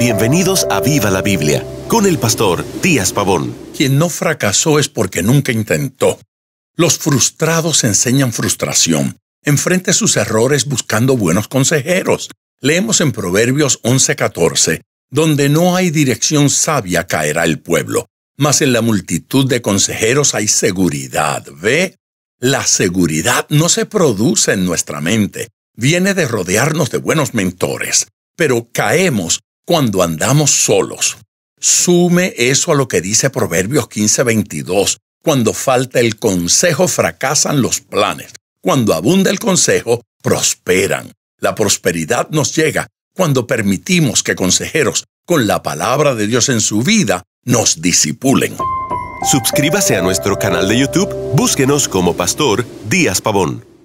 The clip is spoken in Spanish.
Bienvenidos a Viva la Biblia con el pastor Díaz Pavón. Quien no fracasó es porque nunca intentó. Los frustrados enseñan frustración. Enfrente sus errores buscando buenos consejeros. Leemos en Proverbios 11:14, donde no hay dirección sabia caerá el pueblo, mas en la multitud de consejeros hay seguridad. ¿Ve? La seguridad no se produce en nuestra mente, viene de rodearnos de buenos mentores, pero caemos cuando andamos solos. Sume eso a lo que dice Proverbios 15:22. Cuando falta el consejo fracasan los planes. Cuando abunda el consejo, prosperan. La prosperidad nos llega cuando permitimos que consejeros con la palabra de Dios en su vida nos disipulen. Suscríbase a nuestro canal de YouTube, búsquenos como Pastor Díaz Pavón.